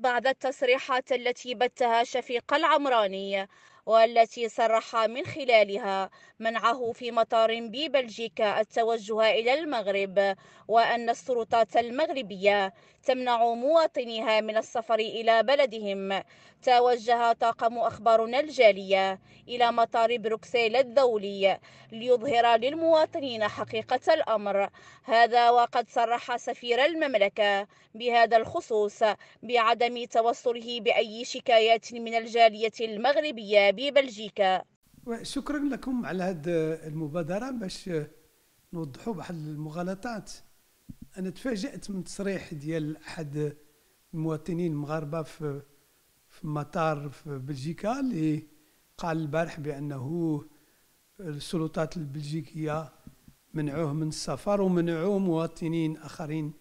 بعد التصريحات التي بثها شفيق العمراني والتي صرح من خلالها منعه في مطار ببلجيكا التوجه إلى المغرب وأن السلطات المغربية تمنع مواطنيها من السفر إلى بلدهم توجه طاقم أخبارنا الجالية إلى مطار بروكسيل الدولي ليظهر للمواطنين حقيقة الأمر هذا وقد صرح سفير المملكة بهذا الخصوص بعدم توصله بأي شكايات من الجالية المغربية ببلجيكا شكرا لكم على هذه المبادرة باش نوضحوا بعض المغالطات أنا تفاجأت من تصريح ديال أحد المواطنين المغاربة في في مطار في بلجيكا اللي قال البارح بأنه السلطات البلجيكية منعوه من السفر ومنعوا مواطنين آخرين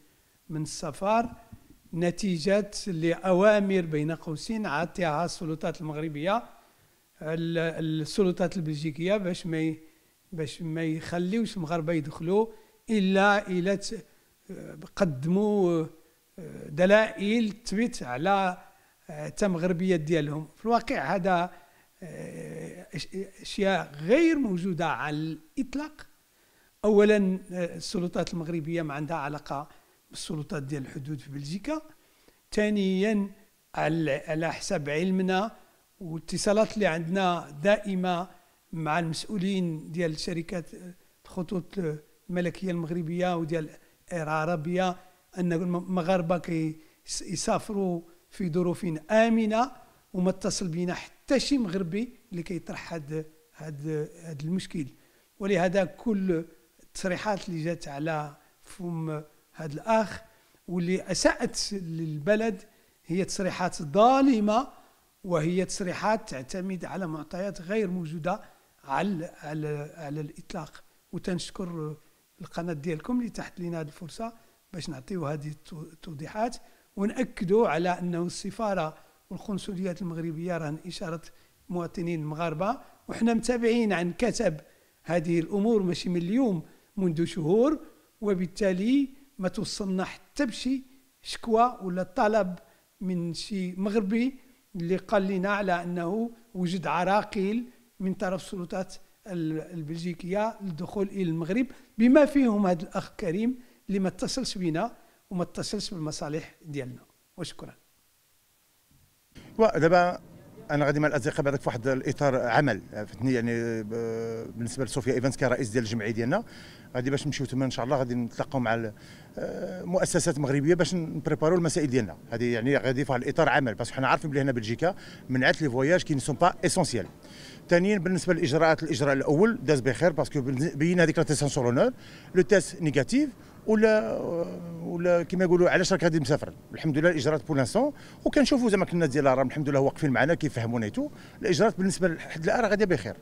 من السفر نتيجة لأوامر بين قوسين عطيها السلطات المغربية السلطات البلجيكيه باش ما باش ما يخليوش المغاربه يدخلوا الا الى قدموا آه، دلائل تثبت على آه، التمغربيه ديالهم في الواقع هذا آه، اشياء غير موجوده على الاطلاق اولا السلطات المغربيه ما عندها علاقه بالسلطات ديال الحدود في بلجيكا ثانيا على حسب علمنا والاتصالات اللي عندنا دائمه مع المسؤولين ديال شركات الخطوط الملكيه المغربيه وديال اير عربيه ان المغاربه كيسافروا في ظروف امنه وما اتصل بينا حتى شي مغربي اللي كيطرح هذا هذا المشكل ولهذا كل التصريحات اللي جات على فم هذا الاخ واللي اساءت للبلد هي تصريحات ظالمه وهي تصريحات تعتمد على معطيات غير موجوده على على على الاطلاق وتنشكر القناه ديالكم اللي تحت لنا هذه الفرصه باش نعطيو هذه التوضيحات وناكدوا على انه السفاره والقنصليات المغربيه راهن اشاره مواطنين المغاربه وحنا متابعين عن كتب هذه الامور ماشي من اليوم منذ شهور وبالتالي ما توصلنا حتى بشي شكوى ولا طلب من شي مغربي اللي قال لنا على انه وجد عراقيل من طرف السلطات البلجيكيه للدخول الى المغرب بما فيهم هذا الاخ كريم اللي ما اتصلش بنا وما اتصلش بالمصالح ديالنا وشكرا ودابا انا غادي مع الاصدقاء بعدك في واحد الاطار عمل فهمتني يعني بالنسبه لصوفيا ايفانس كرئيس ديال الجمعيه ديالنا غادي باش نمشيو تما ان شاء الله غادي نتلاقاو مع آه، مؤسسات مغربيه باش نبريباريو المسائل ديالنا هذه يعني غادي في واحد الاطار عمل باسكو حنا عارفين بلي هنا بلجيكا منعت لي فواياج كي نسون با اسونسيال ثانيا بالنسبه للاجراءات الاجراء الاول داز بخير باسكو بين هذيك لا سور سونسور لو تيست نيجاتيف ولا ولا كما يقولوا علاش راك غادي مسافر الحمد لله الاجراءات بو لانسون وكنشوفوا زعما الناس ديال الهرم الحمد لله واقفين معنا كيفهمونا ايتو الاجراءات بالنسبه لحد الان راه غاديه بخير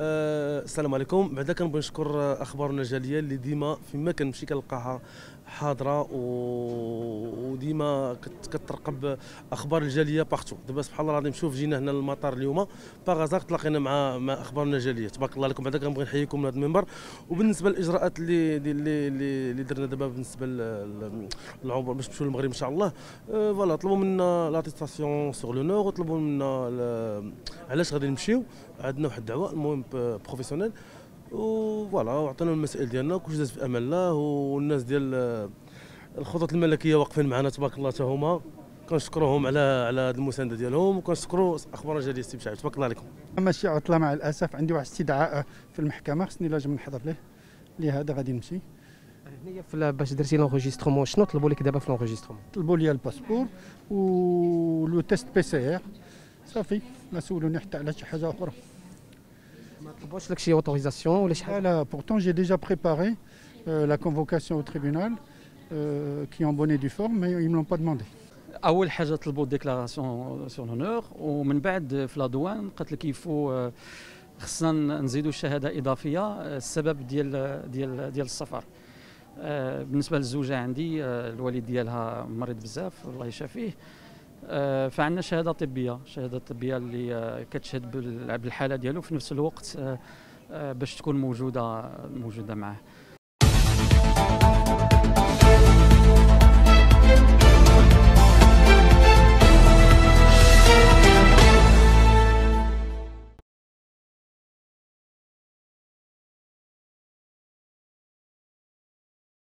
أه السلام عليكم بعدا كنبغي نشكر اخبارنا جاليه اللي ديما فيما كنمشي كنلقاها حاضره وديما كترقب اخبار الجاليه باختو دابا سبحان الله العظيم شوف جينا هنا للمطار اليوم باغازاغ تلاقينا مع مع اخبارنا الجاليه تبارك الله لكم بعدا كنبغي نحييكم من هذا المنبر وبالنسبه للاجراءات اللي اللي اللي درنا دابا بالنسبه للعبور باش نمشيو للمغرب ان شاء الله أه، فوالا طلبوا منا لاتيستاسيون سوغ لو نور وطلبوا منا علاش غادي نمشيو عندنا واحد الدعوه المهم بروفيسيونيل وفوالا وعطينا المسائل ديالنا وكلشي داز في امان الله والناس ديال آه، الخطط الملكيه واقفين معنا تبارك الله حتى هما كنشكروهم على على هذه المسانده ديالهم وكنشكروا اخبار جديده استبشاع تبارك الله عليكم ماشي عطله مع الاسف عندي واحد استدعاء في المحكمه خصني لازم نحضر ليه لهذا غادي نمشي هنايا باش درتي لونجيسترومون شنو طلبوا لك دابا في لونجيسترومون طلبوا لي الباسبور ولو تيست بي سي ار صافي ما سولوني حتى على شي حاجه اخرى Pourtant, j'ai déjà préparé euh, la convocation au tribunal, euh, qui est en bonne et due forme, mais ils ne me l'ont pas demandé. اول حاجه طلبوا ديكلاراسيون سور هونور ومن بعد في لادوان قالت لك يفو خصنا نزيدوا شهاده اضافيه السبب ديال ديال ديال السفر بالنسبه للزوجه عندي الوالد ديالها مريض بزاف الله يشافيه آه، فعندنا شهاده طبيه شهاده طبيه اللي آه، كتشهد بالحاله ديالو في نفس الوقت آه، باش تكون موجوده موجوده معاه